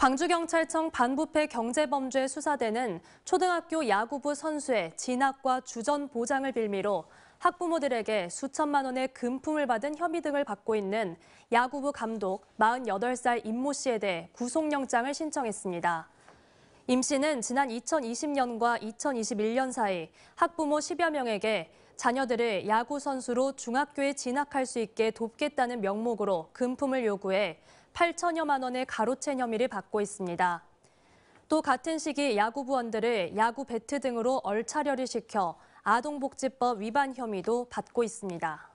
광주경찰청 반부패 경제범죄 수사대는 초등학교 야구부 선수의 진학과 주전 보장을 빌미로 학부모들에게 수천만 원의 금품을 받은 혐의 등을 받고 있는 야구부 감독 48살 임모 씨에 대해 구속영장을 신청했습니다. 임 씨는 지난 2020년과 2021년 사이 학부모 10여 명에게 자녀들을 야구 선수로 중학교에 진학할 수 있게 돕겠다는 명목으로 금품을 요구해 8천여만 원의 가로채 혐의를 받고 있습니다. 또 같은 시기 야구부원들을 야구 배트 등으로 얼차려를 시켜 아동복지법 위반 혐의도 받고 있습니다.